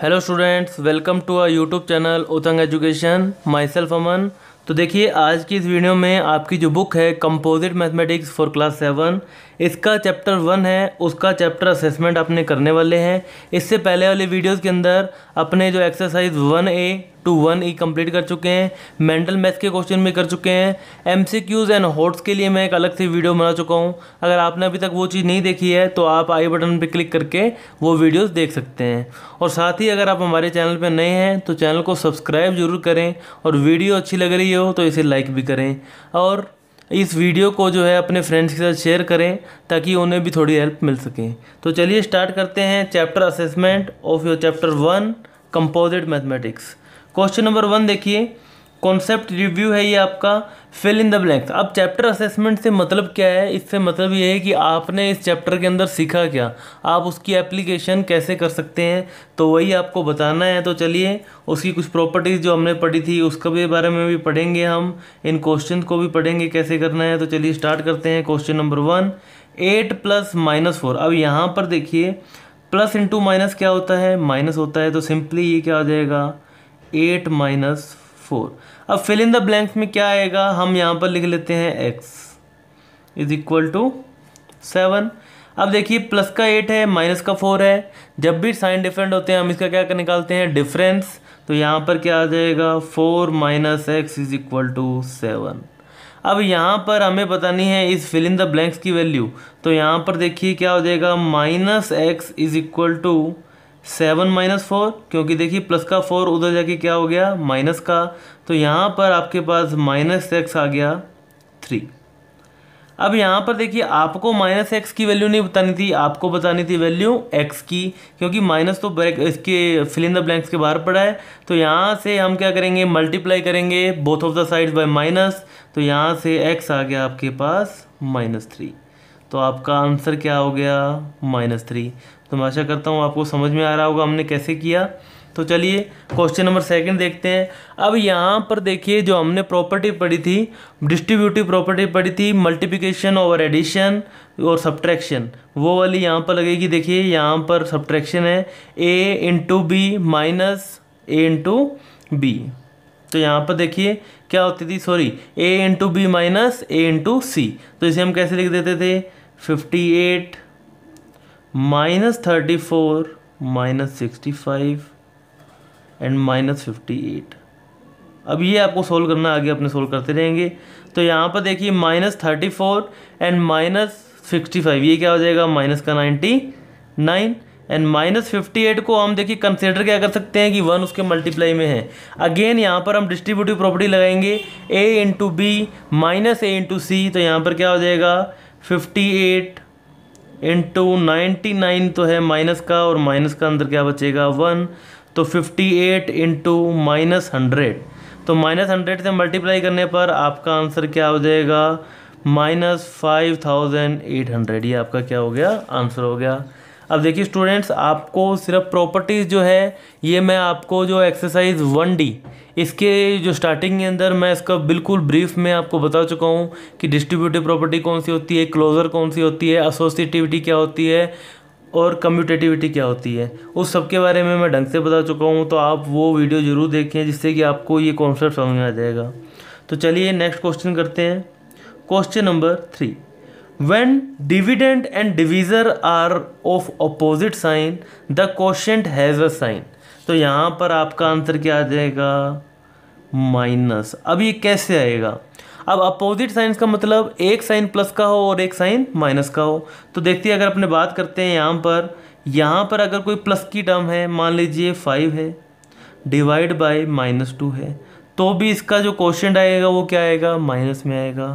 hello students welcome to our YouTube channel Utang education myself Aman तो देखिए आज की इस वीडियो में आपकी जो बुक है composite mathematics for class seven इसका चैप्टर वन है उसका चैप्टर असेसमेंट आपने करने वाले हैं इससे पहले वाले वीडियोस के अंदर अपने जो exercise one A to one E complete कर चुके हैं मेंटल मैथ के क्वेश्चन भी कर चुके हैं M C Qs and HOTS के लिए मैं एक अलग से वीडियो बना चुका हूँ अगर आपने अभी तक वो चीज़ नहीं देखी है तो आप आई बटन पर क्लिक करके वो वीडियोज़ देख सकते हैं और साथ ही अगर आप हमारे चैनल पर नए हैं तो चैनल को सब्सक्राइब जरूर करें और वीडियो अच्छी लग रही हो तो इसे लाइक भी करें और इस वीडियो को जो है अपने फ्रेंड्स के साथ शेयर करें ताकि उन्हें भी थोड़ी हेल्प मिल सके तो चलिए स्टार्ट करते हैं chapter assessment of your chapter one composite mathematics question number one देखिए कॉन्सेप्ट रिव्यू है ये आपका फिल इन द ब्लैंक्स अब चैप्टर असेसमेंट से मतलब क्या है इससे मतलब ये है कि आपने इस चैप्टर के अंदर सीखा क्या आप उसकी एप्लीकेशन कैसे कर सकते हैं तो वही आपको बताना है तो चलिए उसकी कुछ प्रॉपर्टीज़ जो हमने पढ़ी थी उसका भी बारे में भी पढ़ेंगे हम इन क्वेश्चन को भी पढ़ेंगे कैसे करना है तो चलिए स्टार्ट करते हैं question number one eight plus minus four अब यहाँ पर देखिए प्लस इंटू माइनस क्या होता है माइनस होता है तो सिंपली ये क्या आ जाएगा एट माइनस फोर अब फिल इन द ब्लैंक्स में क्या आएगा हम यहाँ पर लिख लेते हैं X is equal to seven अब देखिए प्लस का एट है माइनस का फोर है जब भी साइन डिफरेंट होते हैं हम इसका क्या कर निकालते हैं डिफरेंस तो यहाँ पर क्या आ जाएगा four minus X is equal to seven अब यहाँ पर हमें बतानी है इस फिल इन द ब्लैंक्स की वैल्यू तो यहाँ पर देखिए क्या हो जाएगा minus X is equal to seven minus four क्योंकि देखिए प्लस का फोर उधर जाके क्या हो गया माइनस का तो यहाँ पर आपके पास माइनस एक्स आ गया थ्री अब यहाँ पर देखिए आपको माइनस एक्स की वैल्यू नहीं बतानी थी आपको बतानी थी वैल्यू एक्स की क्योंकि माइनस तो ब्रैक इसके फिल द ब्लैंक्स के बाहर पड़ा है तो यहाँ से हम क्या करेंगे मल्टीप्लाई करेंगे both of the sides by minus तो यहाँ से एक्स आ गया आपके पास माइनस थ्री तो आपका आंसर क्या हो गया माइनस थ्री तो मैं आशा करता हूँ आपको समझ में आ रहा होगा हमने कैसे किया तो चलिए क्वेश्चन नंबर सेकंड देखते हैं अब यहाँ पर देखिए जो हमने प्रॉपर्टी पढ़ी थी डिस्ट्रीब्यूटिव प्रॉपर्टी पढ़ी थी मल्टीप्लिकेशन ओवर एडिशन और सब्ट्रैक्शन वो वाली यहाँ पर लगेगी देखिए यहाँ पर सब्ट्रैक्शन है A into B minus A into B तो यहाँ पर देखिए क्या होती थी sorry A into B minus A into C तो इसे हम कैसे लिख देते थे fifty eight minus thirty four minus sixty five and minus fifty eight अब ये आपको सोल्व करना आगे अपने सोल्व करते रहेंगे तो यहाँ पर देखिए minus thirty four and minus sixty five ये क्या हो जाएगा माइनस का ninety nine and minus fifty eight को हम देखिए कंसिडर क्या कर सकते हैं कि वन उसके मल्टीप्लाई में है अगेन यहाँ पर हम डिस्ट्रीब्यूटिव प्रॉपर्टी लगाएंगे A into B minus A into C तो यहाँ पर क्या हो जाएगा fifty eight into ninety nine तो है माइनस का और माइनस का अंदर क्या बचेगा वन तो fifty eight into minus hundred तो माइनस हंड्रेड से मल्टीप्लाई करने पर आपका आंसर क्या हो जाएगा minus five thousand eight hundred ये आपका क्या हो गया आंसर हो गया अब देखिए स्टूडेंट्स आपको सिर्फ प्रॉपर्टीज़ जो है ये मैं आपको जो एक्सरसाइज वन डी इसके जो स्टार्टिंग के अंदर मैं इसका बिल्कुल ब्रीफ में आपको बता चुका हूँ कि डिस्ट्रीब्यूटिव प्रॉपर्टी कौन सी होती है क्लोजर कौन सी होती है एसोसिएटिविटी क्या होती है और कम्यूटेटिविटी क्या होती है उस सब के बारे में मैं ढंग से बता चुका हूँ तो आप वो वीडियो ज़रूर देखें जिससे कि आपको ये कॉन्सेप्ट समझ में आ जाएगा तो चलिए नेक्स्ट क्वेश्चन करते हैं question number three when dividend and divisor are of opposite sign the question has a sign तो यहाँ पर आपका आंसर क्या आ जाएगा माइनस अब ये कैसे आएगा अब अपोजिट साइंस का मतलब एक साइन प्लस का हो और एक साइन माइनस का हो तो देखिए अगर अपने बात करते हैं यहाँ पर यहाँ पर अगर कोई प्लस की टर्म है मान लीजिए फाइव है डिवाइड बाय माइनस टू है तो भी इसका जो क्वेश्चन आएगा वो क्या आएगा माइनस में आएगा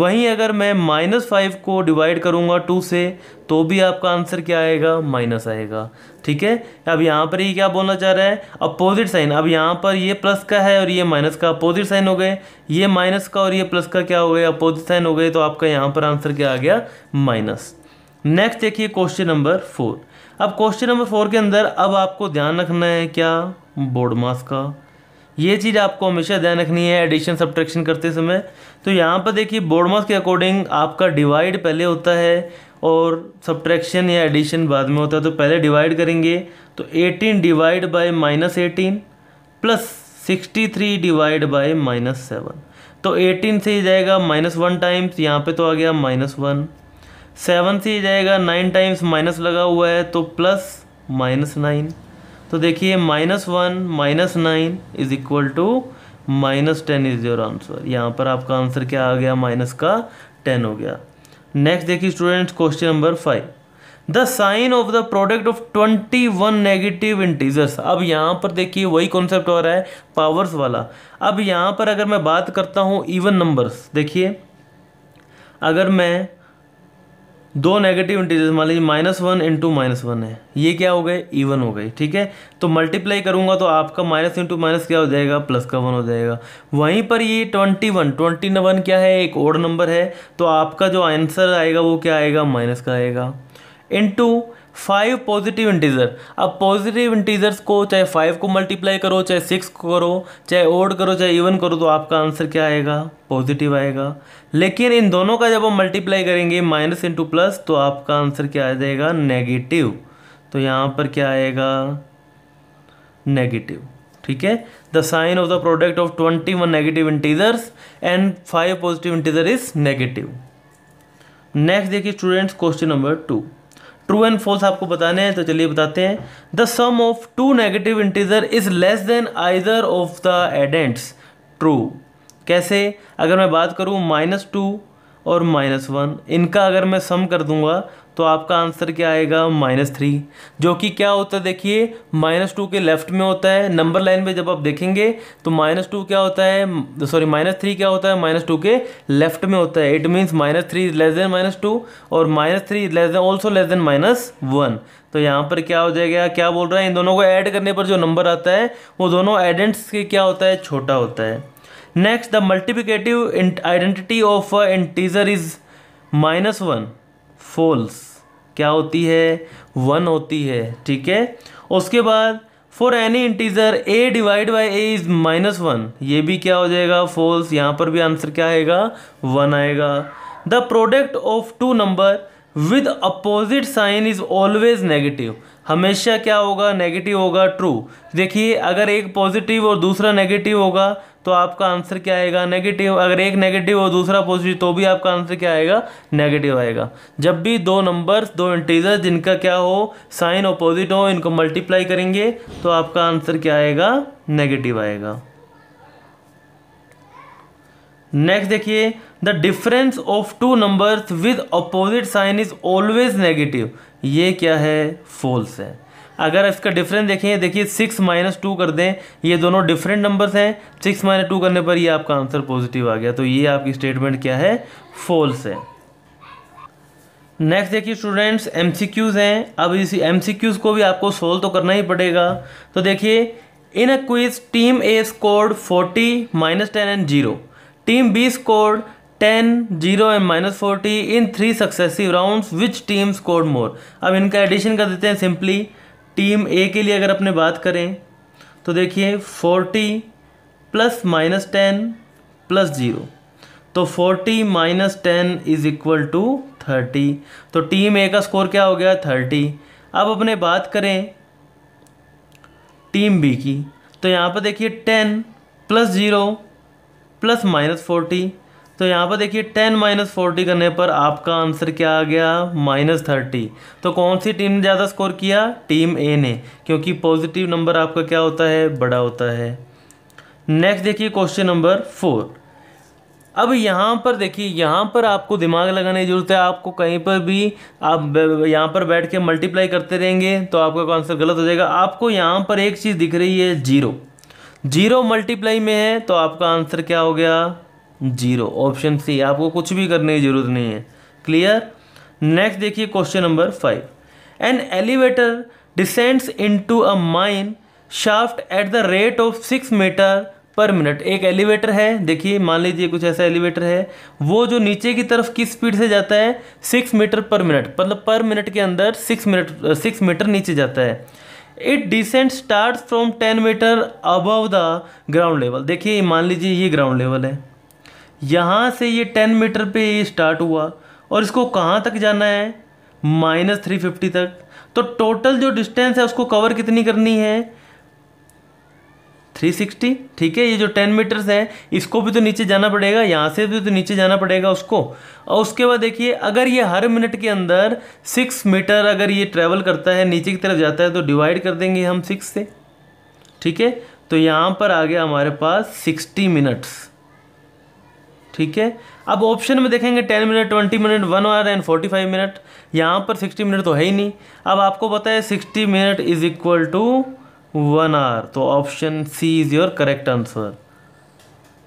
वहीं अगर मैं माइनस फाइव को डिवाइड करूंगा टू से तो भी आपका आंसर क्या आएगा माइनस आएगा ठीक है अब यहाँ पर ये क्या बोलना चाह रहा है अपोजिट साइन अब यहाँ पर ये प्लस का है और ये माइनस का अपोजिट साइन हो गए ये माइनस का और ये प्लस का क्या हो गया अपोजिट साइन हो गए तो आपका यहाँ पर आंसर क्या आ गया माइनस नेक्स्ट देखिए क्वेश्चन नंबर फोर अब क्वेश्चन नंबर फोर के अंदर अब आपको ध्यान रखना है क्या बोर्ड मास का ये चीज़ आपको हमेशा ध्यान रखनी है एडिशन सब्ट्रैक्शन करते समय तो यहाँ पर देखिए बोर्डमास के अकॉर्डिंग आपका डिवाइड पहले होता है और सब्ट्रैक्शन या एडिशन बाद में होता है तो पहले डिवाइड करेंगे तो 18 divide by minus eighteen plus sixty three divide by minus seven तो 18 से ही जाएगा माइनस वन टाइम्स यहाँ पे तो आ गया माइनस वन सेवन से ही जाएगा नाइन टाइम्स माइनस लगा हुआ है तो प्लस माइनस नाइन तो देखिए minus one minus nine is equal to minus ten is your answer यहाँ पर आपका आंसर क्या आ गया माइनस का टेन हो गया नेक्स्ट देखिए students question number five the sign of the product of twenty one negative integers अब यहाँ पर देखिए वही कॉन्सेप्ट हो रहा है पावर्स वाला अब यहाँ पर अगर मैं बात करता हूँ इवन नंबर्स देखिए अगर मैं दो नेगेटिव इंटीजर्स मान लीजिए minus one into minus one है ये क्या हो गए इवन हो गई ठीक है तो मल्टीप्लाई करूंगा तो आपका माइनस इंटू माइनस क्या हो जाएगा प्लस का वन हो जाएगा वहीं पर ये ट्वेंटी वन ट्वेंटी वन क्या है एक ओड नंबर है तो आपका जो आंसर आएगा वो क्या आएगा माइनस का आएगा इंटू फाइव पॉजिटिव इंटीजर अब पॉजिटिव इंटीजर्स को चाहे फाइव को मल्टीप्लाई करो चाहे सिक्स को करो चाहे ओड करो चाहे इवन करो तो आपका आंसर क्या आएगा पॉजिटिव आएगा लेकिन इन दोनों का जब हम मल्टीप्लाई करेंगे माइनस इंटू प्लस तो आपका आंसर क्या आ जाएगा नेगेटिव तो यहाँ पर क्या आएगा नेगेटिव ठीक है the sign of the product of twenty one negative integers and five positive integer is negative next देखिए students question number two true and false आपको बताने हैं तो चलिए बताते हैं the sum of two negative integer is less than either of the addends true कैसे अगर मैं बात करूँ माइनस टू और माइनस वन इनका अगर मैं सम कर दूंगा तो आपका आंसर क्या आएगा माइनस थ्री जो कि क्या होता है देखिए माइनस टू के लेफ्ट में होता है नंबर लाइन में जब आप देखेंगे तो माइनस टू क्या होता है सॉरी माइनस थ्री क्या होता है माइनस टू के लेफ्ट में होता है it means minus three is less than minus two और minus three is less than also less than minus one तो यहाँ पर क्या हो जाएगा क्या बोल रहा है इन दोनों को ऐड करने पर जो नंबर आता है वो दोनों एडेंट्स के क्या होता है छोटा होता है next the multiplicative identity of integer is minus one false क्या होती है वन होती है ठीक है उसके बाद for any integer a divide by a is minus one ये भी क्या हो जाएगा फोल्स यहाँ पर भी आंसर क्या आएगा वन आएगा the product of two number with opposite sign is always negative हमेशा क्या होगा नेगेटिव होगा ट्रू देखिए अगर एक पॉजिटिव और दूसरा नेगेटिव होगा तो आपका आंसर क्या आएगा नेगेटिव अगर एक नेगेटिव और दूसरा पॉजिटिव तो भी आपका आंसर क्या आएगा नेगेटिव आएगा जब भी दो नंबर्स दो इंटीजर जिनका क्या हो साइन अपोजिट हो इनको मल्टीप्लाई करेंगे तो आपका आंसर क्या आएगा नेगेटिव आएगा नेक्स्ट देखिए the difference of two numbers with opposite sign is always negative ये क्या है फॉल्स है अगर इसका डिफरेंस देखें देखिए सिक्स माइनस टू कर दें ये दोनों डिफरेंट नंबर्स हैं सिक्स माइनस टू करने पर ये आपका आंसर पॉजिटिव आ गया तो ये आपकी स्टेटमेंट क्या है फॉल्स है नेक्स्ट देखिए स्टूडेंट्स एम हैं अब इसी एम को भी आपको सोल्व तो करना ही पड़ेगा तो देखिए in a quiz team A scored 40 minus ten and zero team B scored 10 zero and minus forty in three successive rounds which team scored more अब इनका एडिशन कर देते हैं सिंपली टीम ए के लिए अगर अपने बात करें तो देखिए forty plus minus ten plus zero तो forty minus ten is equal to thirty तो टीम ए का स्कोर क्या हो गया थर्टी अब अपने बात करें टीम बी की तो यहाँ पर देखिए ten plus zero plus minus forty तो यहाँ पर देखिए टेन माइनस फोर्टी करने पर आपका आंसर क्या आ गया माइनस थर्टी तो कौन सी टीम ने ज़्यादा स्कोर किया टीम ए ने क्योंकि पॉजिटिव नंबर आपका क्या होता है बड़ा होता है नेक्स्ट देखिए क्वेश्चन नंबर फोर अब यहाँ पर देखिए यहाँ पर आपको दिमाग लगाने की ज़रूरत है आपको कहीं पर भी आप यहाँ पर बैठ के मल्टीप्लाई करते रहेंगे तो आपका आंसर गलत हो जाएगा आपको यहाँ पर एक चीज़ दिख रही है जीरो जीरो मल्टीप्लाई में है तो आपका आंसर क्या हो गया जीरो ऑप्शन सी आपको कुछ भी करने की ज़रूरत नहीं है क्लियर नेक्स्ट देखिए question number five an elevator descends into a mine shaft at the rate of six metre per minute एक एलिवेटर है देखिए मान लीजिए कुछ ऐसा एलिवेटर है वो जो नीचे की तरफ किस स्पीड से जाता है सिक्स मीटर पर मिनट मतलब पर मिनट के अंदर सिक्स मिनट सिक्स मीटर नीचे जाता है it descent start from ten metre above the ground level देखिए मान लीजिए ये ग्राउंड लेवल है यहाँ से ये टेन मीटर पे स्टार्ट हुआ और इसको कहाँ तक जाना है माइनस थ्री फिफ्टी तक तो टोटल जो डिस्टेंस है उसको कवर कितनी करनी है थ्री सिक्सटी ठीक है ये जो टेन मीटर्स है इसको भी तो नीचे जाना पड़ेगा यहाँ से भी तो नीचे जाना पड़ेगा उसको और उसके बाद देखिए अगर ये हर मिनट के अंदर सिक्स मीटर अगर ये ट्रैवल करता है नीचे की तरफ जाता है तो डिवाइड कर देंगे हम सिक्स से ठीक है तो यहाँ पर आ गया हमारे पास सिक्सटी मिनट्स ठीक है अब ऑप्शन में देखेंगे ten minute twenty minute one hour and forty five minute यहाँ पर सिक्सटी मिनट तो है ही नहीं अब आपको पता है sixty minute is equal to one hour तो option C is your correct answer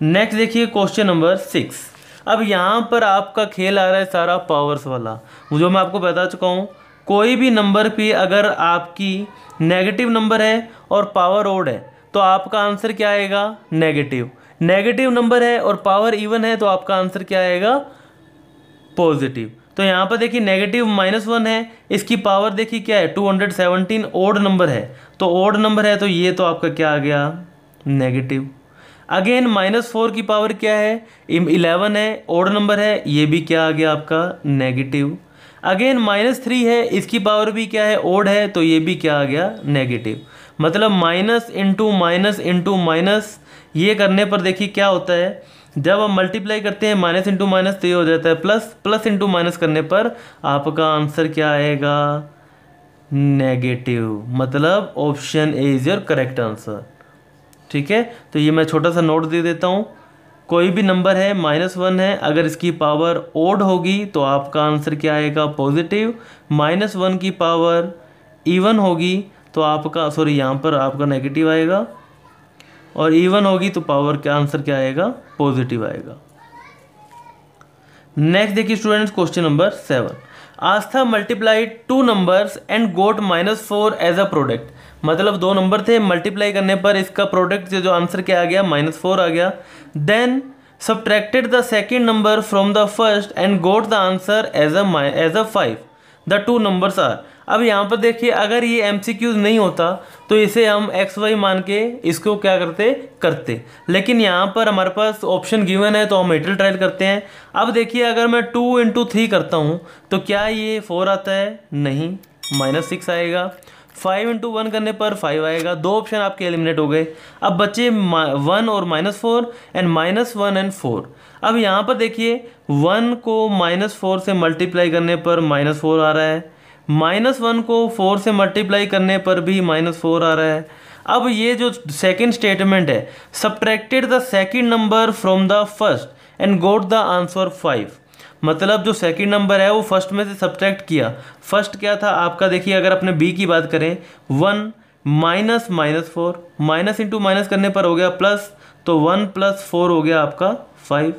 next देखिए क्वेश्चन नंबर सिक्स अब यहाँ पर आपका खेल आ रहा है सारा पावर्स वाला जो मैं आपको बता चुका हूँ कोई भी नंबर पे अगर आपकी नेगेटिव नंबर है और पावर ओड है तो आपका आंसर क्या आएगा नेगेटिव नेगेटिव नंबर है और पावर इवन है तो आपका आंसर क्या आएगा पॉजिटिव तो यहाँ पर देखिए नेगेटिव माइनस वन है इसकी पावर देखिए क्या है two hundred seventeen odd number है तो ओड नंबर है तो ये तो आपका क्या आ गया नेगेटिव अगेन माइनस फोर की पावर क्या है इलेवन है ओड नंबर है ये भी क्या आ गया आपका नेगेटिव अगेन माइनस थ्री है इसकी पावर भी क्या है ओड है तो ये भी क्या आ गया नेगेटिव मतलब minus into minus into minus ये करने पर देखिए क्या होता है जब आप मल्टीप्लाई करते हैं माइनस इंटू माइनस तो ये हो जाता है प्लस प्लस इंटू माइनस करने पर आपका आंसर क्या आएगा नेगेटिव मतलब option A is your correct answer ठीक है तो ये मैं छोटा सा नोट दे देता हूँ कोई भी नंबर है माइनस वन है अगर इसकी पावर ओड होगी तो आपका आंसर क्या आएगा पॉजिटिव माइनस वन की पावर इवन होगी तो आपका सॉरी यहाँ पर आपका नेगेटिव आएगा और इवन होगी तो पावर का आंसर क्या आएगा पॉजिटिव आएगा नेक्स्ट देखिए students question number seven Astha multiply two numbers and got minus four as a product मतलब दो नंबर थे मल्टीप्लाई करने पर इसका प्रोडक्ट जो आंसर क्या आ गया माइनस फोर आ गया then subtracted the second number from the first and got the answer as a as a five the two numbers are अब यहाँ पर देखिए अगर ये एम नहीं होता तो इसे हम एक्स वाई मान के इसको क्या करते करते लेकिन यहाँ पर हमारे पास ऑप्शन गिवन है तो हम मेटल ट्रायल करते हैं अब देखिए अगर मैं टू इंटू थ्री करता हूँ तो क्या ये फोर आता है नहीं माइनस सिक्स आएगा फाइव इंटू वन करने पर फाइव आएगा दो ऑप्शन आपके एलिमिनेट हो गए अब बचे वन और minus four and minus one and four अब यहाँ पर देखिए वन को माइनस फोर से मल्टीप्लाई करने पर माइनस फोर आ रहा है माइनस वन को फोर से मल्टीप्लाई करने पर भी माइनस फोर आ रहा है अब ये जो सेकंड स्टेटमेंट है subtracted the second number from the first and got the answer five मतलब जो सेकंड नंबर है वो फर्स्ट में से सब्ट्रैक्ट किया फर्स्ट क्या था आपका देखिए अगर अपने बी की बात करें one minus minus four minus into minus करने पर हो गया प्लस तो वन प्लस फोर हो गया आपका फाइव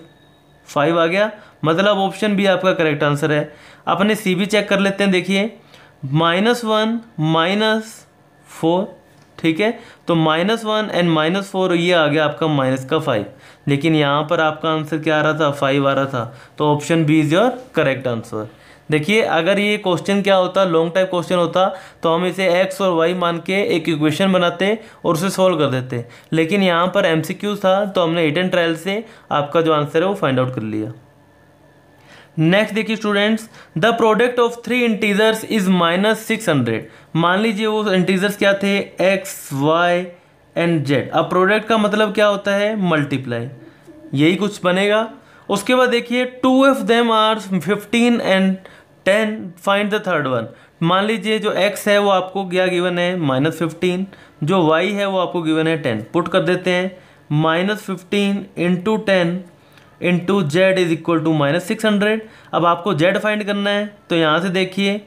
फाइव आ गया मतलब ऑप्शन बी आपका करेक्ट आंसर है अपने सी भी चेक कर लेते हैं देखिए माइनस वन माइनस फोर ठीक है तो minus one and minus four ये आ गया आपका माइनस का फाइव लेकिन यहाँ पर आपका आंसर क्या आ रहा था फाइव आ रहा था तो option B is your correct answer देखिए अगर ये क्वेश्चन क्या होता लॉन्ग टाइप क्वेश्चन होता तो हम इसे एक्स और वाई मान के एक इक्वेशन बनाते और उसे सॉल्व कर देते लेकिन यहाँ पर क्यू था तो हमने हिट ट्रायल से आपका जो आंसर है वो फाइंड आउट कर लिया नेक्स्ट देखिए students the product of three integers is minus six hundred मान लीजिए वो इंटीजर्स क्या थे एक्स वाई एंड जेड अब प्रोडक्ट का मतलब क्या होता है मल्टीप्लाई यही कुछ बनेगा उसके बाद देखिए two of them are fifteen and ten find the third one मान लीजिए जो एक्स है वो आपको क्या गिवन है माइनस फिफ्टीन जो वाई है वो आपको गिवन है टेन पुट कर देते हैं minus fifteen into ten into Z is equal to minus six hundred अब आपको जेड फाइंड करना है तो यहाँ से देखिए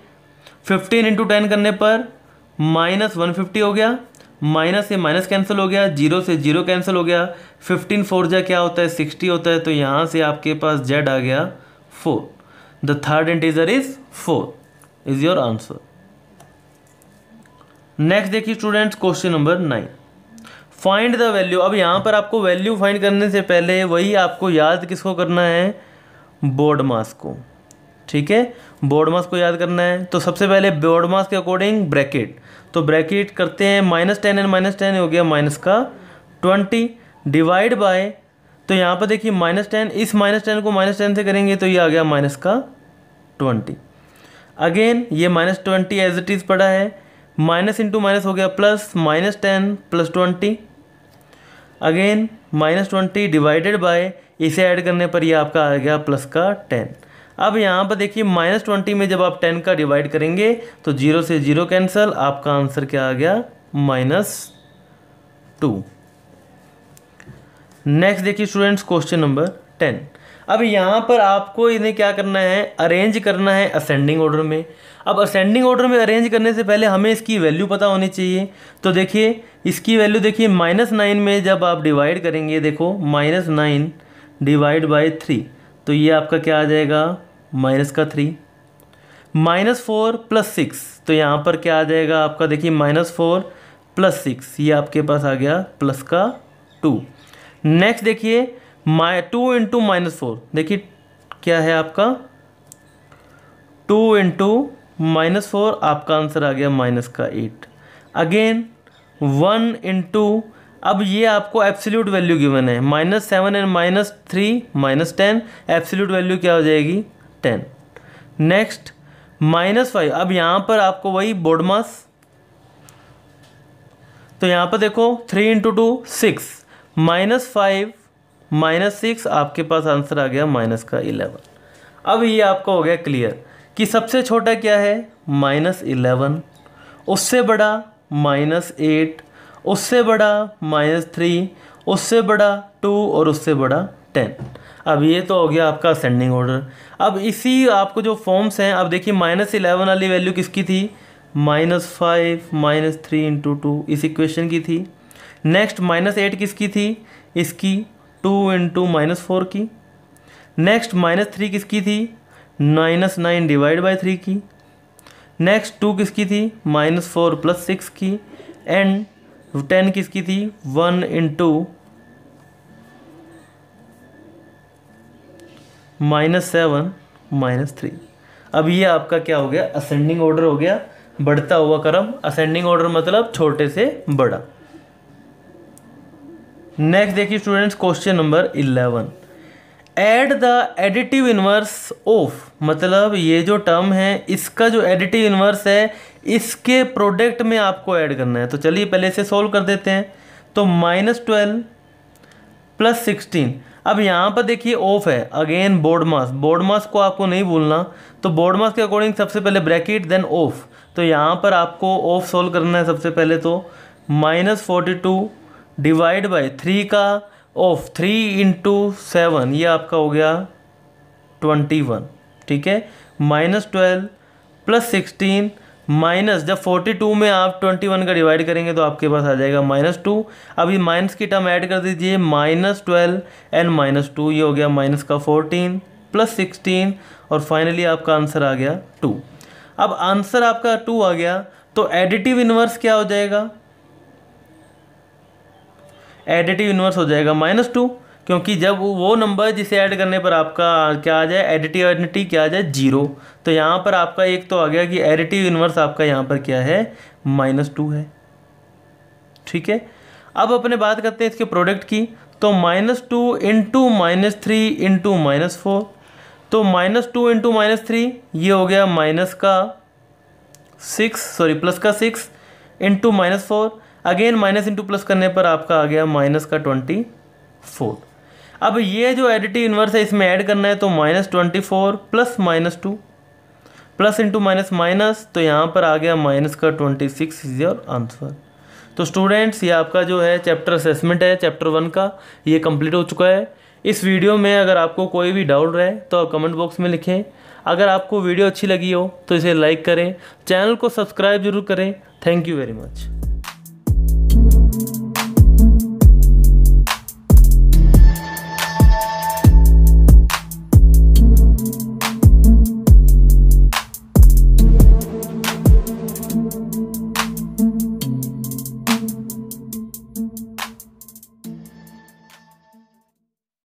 फिफ्टीन इंटू टेन करने पर माइनस वन फिफ्टी हो गया माइनस से माइनस कैंसिल हो गया जीरो से जीरो कैंसिल हो गया फिफ्टीन फोर जै क्या होता है सिक्सटी होता है तो यहाँ से आपके पास जेड आ गया four the third integer is four is your answer next देखिए students question number nine find the value अब यहाँ पर आपको वैल्यू फाइंड करने से पहले वही आपको याद किसको करना है बोर्ड मास को ठीक है बोर्ड मास को याद करना है तो सबसे पहले बोर्ड मास के अकॉर्डिंग ब्रैकेट तो ब्रैकेट करते हैं minus ten and minus ten हो गया माइनस का ट्वेंटी डिवाइड बाय तो यहाँ पर देखिए माइनस टेन इस माइनस टेन को माइनस टेन से करेंगे तो ये आ गया माइनस का ट्वेंटी अगेन ये minus twenty as it is पड़ा है माइनस इंटू माइनस हो गया plus minus ten plus twenty again minus twenty divided by इसे ऐड करने पर ये आपका आ गया प्लस का टेन अब यहाँ पर देखिए माइनस ट्वेंटी में जब आप टेन का डिवाइड करेंगे तो जीरो से जीरो कैंसिल आपका आंसर क्या आ गया माइनस टू नेक्स्ट देखिए स्टूडेंट्स क्वेश्चन नंबर टेन अब यहाँ पर आपको इन्हें क्या करना है अरेंज करना है असेंडिंग ऑर्डर में अब असेंडिंग ऑर्डर में अरेंज करने से पहले हमें इसकी वैल्यू पता होनी चाहिए तो देखिए इसकी वैल्यू देखिए माइनस नाइन में जब आप डिवाइड करेंगे देखो minus nine divide by three तो ये आपका क्या आ जाएगा माइनस का three minus four plus six तो यहाँ पर क्या आ जाएगा आपका देखिए माइनस फोर प्लस सिक्स ये आपके पास आ गया प्लस का टू नेक्स्ट देखिए माइ टू इंटू माइनस फोर देखिए क्या है आपका टू इंटू माइनस फोर आपका आंसर आ गया माइनस का एट अगेन वन इंटू अब ये आपको एब्सोल्यूट वैल्यू गिवन है minus seven and minus three minus ten absolute value क्या हो जाएगी टेन नेक्स्ट माइनस फाइव अब यहाँ पर आपको वही बोडमास तो यहाँ पर देखो three into two six minus five minus six आपके पास आंसर आ गया माइनस का इलेवन अब ये आपका हो गया क्लियर कि सबसे छोटा क्या है माइनस इलेवन उससे बड़ा माइनस एट उससे बड़ा माइनस थ्री उससे बड़ा टू और उससे बड़ा टेन अब ये तो हो गया आपका असेंडिंग ऑर्डर अब इसी आपको जो फॉर्म्स हैं अब देखिए माइनस इलेवन वाली वैल्यू किसकी थी minus five minus three into two इस इक्वेशन की थी नेक्स्ट माइनस एट किसकी थी इसकी टू इंटू माइनस फोर की नेक्स्ट माइनस थ्री किसकी थी minus nine divide by three की नेक्स्ट टू किसकी थी माइनस फोर प्लस सिक्स की एंड टेन किसकी थी one into minus seven minus three अब ये आपका क्या हो गया असेंडिंग ऑर्डर हो गया बढ़ता हुआ क्रम असेंडिंग ऑर्डर मतलब छोटे से बड़ा नेक्स्ट देखिए students question number eleven add the additive inverse of मतलब ये जो टर्म है इसका जो एडिटिव इनवर्स है इसके प्रोडक्ट में आपको ऐड करना है तो चलिए पहले इसे सॉल्व कर देते हैं तो माइनस ट्वेल्व प्लस सिक्सटीन अब यहाँ पर देखिए ऑफ है again BODMAS BODMAS को आपको नहीं भूलना तो बोर्ड मास के अकॉर्डिंग सबसे पहले ब्रैकेट देन ऑफ तो यहाँ पर आपको ऑफ सॉल्व करना है सबसे पहले तो minus forty two divide by three का ऑफ थ्री इंटू सेवन ये आपका हो गया ट्वेंटी वन ठीक है minus twelve plus sixteen minus जब फोर्टी टू में आप ट्वेंटी वन का डिवाइड करेंगे तो आपके पास आ जाएगा माइनस टू अभी माइनस की टर्म ऐड कर दीजिए minus twelve and minus two ये हो गया माइनस का फोर्टीन प्लस सिक्सटीन और फाइनली आपका आंसर आ गया टू अब आंसर आपका टू आ गया तो एडिटिव इन्वर्स क्या हो जाएगा एडिटिव इन्वर्स हो जाएगा माइनस टू क्योंकि जब वो नंबर जिसे ऐड करने पर आपका क्या आ जाए एडिटिव आइडेंटिटी क्या आ जाए जीरो तो यहाँ पर आपका एक तो आ गया कि एडिटिव इन्वर्स आपका यहाँ पर क्या है माइनस टू है ठीक है अब अपने बात करते हैं इसके प्रोडक्ट की तो minus two into minus three into minus four तो minus two into minus three ये हो गया माइनस का सिक्स सॉरी प्लस का six into minus four again minus into plus करने पर आपका आ गया माइनस का ट्वेंटी फोर अब ये जो एडिटिव इन्वर्स है इसमें ऐड करना है तो minus twenty four plus minus two plus into minus minus तो यहाँ पर आ गया माइनस का twenty six is your answer तो स्टूडेंट्स ये आपका जो है चैप्टर असेसमेंट है चैप्टर वन का ये कम्प्लीट हो चुका है इस वीडियो में अगर आपको कोई भी डाउट रहे तो आप कमेंट बॉक्स में लिखें अगर आपको वीडियो अच्छी लगी हो तो इसे लाइक करें चैनल को सब्सक्राइब जरूर करें थैंक यू वेरी मच